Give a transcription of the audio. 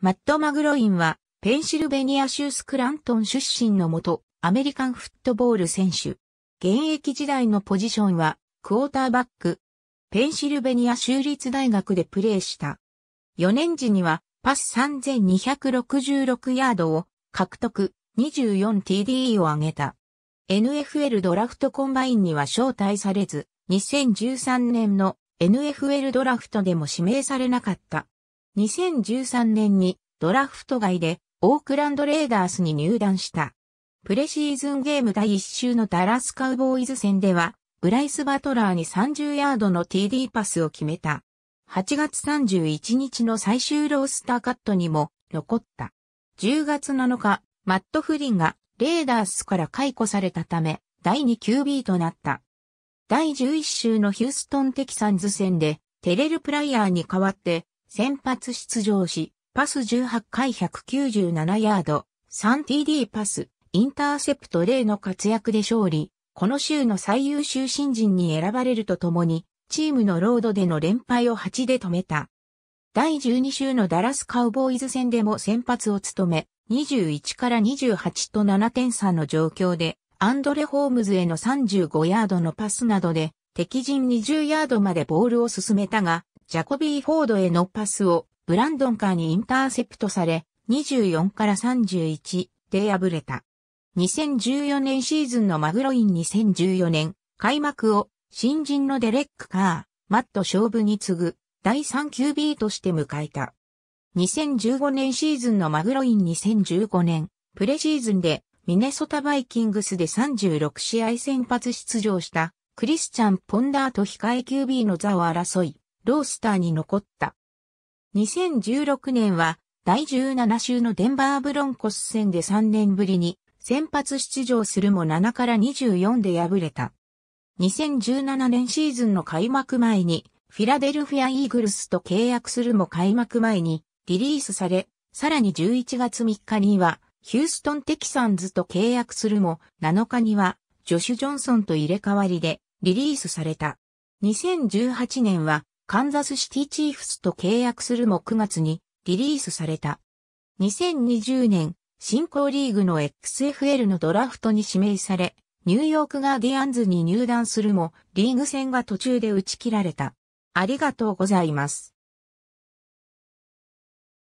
マット・マグロインは、ペンシルベニア州スクラントン出身のもと、アメリカンフットボール選手。現役時代のポジションは、クォーターバック。ペンシルベニア州立大学でプレーした。4年時には、パス3266ヤードを獲得、24TD を挙げた。NFL ドラフトコンバインには招待されず、2013年の NFL ドラフトでも指名されなかった。2013年にドラフト外でオークランドレーダースに入団した。プレシーズンゲーム第1週のダラスカウボーイズ戦では、ブライス・バトラーに30ヤードの TD パスを決めた。8月31日の最終ロースターカットにも残った。10月7日、マット・フリンがレーダースから解雇されたため、第 2QB となった。第11週のヒューストン・テキサンズ戦で、テレル・プライヤーに代わって、先発出場し、パス18回197ヤード、3TD パス、インターセプト0の活躍で勝利、この週の最優秀新人に選ばれるとともに、チームのロードでの連敗を8で止めた。第12週のダラスカウボーイズ戦でも先発を務め、21から28と7点差の状況で、アンドレ・ホームズへの35ヤードのパスなどで、敵陣20ヤードまでボールを進めたが、ジャコビー・フォードへのパスをブランドンカーにインターセプトされ、24から31で敗れた。2014年シーズンのマグロイン2014年開幕を新人のデレック・カー、マット勝負に次ぐ第 3QB として迎えた。2015年シーズンのマグロイン2015年プレシーズンでミネソタバイキングスで36試合先発出場したクリスチャン・ポンダーと控え QB の座を争い、ロースターに残った。2016年は第17週のデンバーブロンコス戦で3年ぶりに先発出場するも7から24で敗れた。2017年シーズンの開幕前にフィラデルフィアイーグルスと契約するも開幕前にリリースされ、さらに11月3日にはヒューストンテキサンズと契約するも7日にはジョシュ・ジョンソンと入れ替わりでリリースされた。2018年はカンザスシティチーフスと契約するも9月にリリースされた。2020年、新興リーグの XFL のドラフトに指名され、ニューヨークガーディアンズに入団するも、リーグ戦が途中で打ち切られた。ありがとうございます。